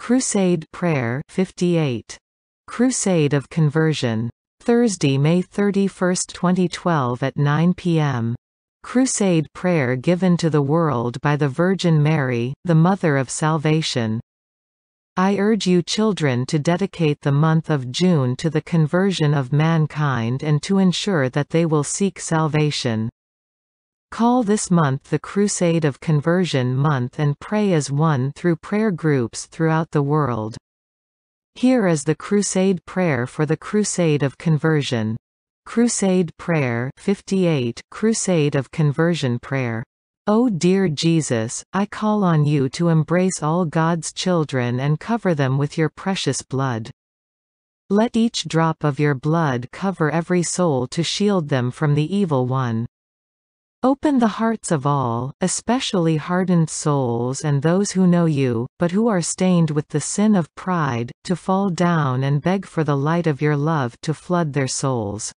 Crusade Prayer 58. Crusade of Conversion. Thursday, May 31, 2012 at 9 p.m. Crusade Prayer given to the world by the Virgin Mary, the Mother of Salvation. I urge you children to dedicate the month of June to the conversion of mankind and to ensure that they will seek salvation. Call this month the Crusade of Conversion Month and pray as one through prayer groups throughout the world. Here is the crusade prayer for the Crusade of Conversion. Crusade Prayer 58 Crusade of Conversion Prayer O oh dear Jesus, I call on you to embrace all God's children and cover them with your precious blood. Let each drop of your blood cover every soul to shield them from the evil one. Open the hearts of all, especially hardened souls and those who know you, but who are stained with the sin of pride, to fall down and beg for the light of your love to flood their souls.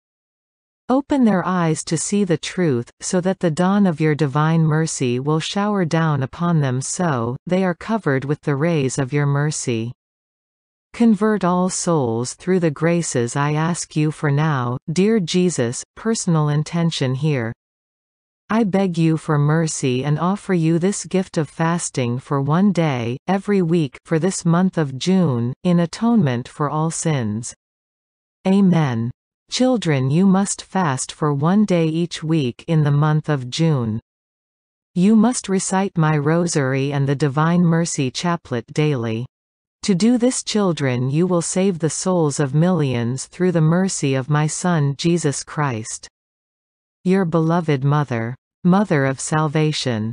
Open their eyes to see the truth, so that the dawn of your divine mercy will shower down upon them so, they are covered with the rays of your mercy. Convert all souls through the graces I ask you for now, dear Jesus, personal intention here. I beg you for mercy and offer you this gift of fasting for one day, every week for this month of June, in atonement for all sins. Amen. Children you must fast for one day each week in the month of June. You must recite my rosary and the Divine Mercy Chaplet daily. To do this children you will save the souls of millions through the mercy of my Son Jesus Christ. Your beloved Mother Mother of Salvation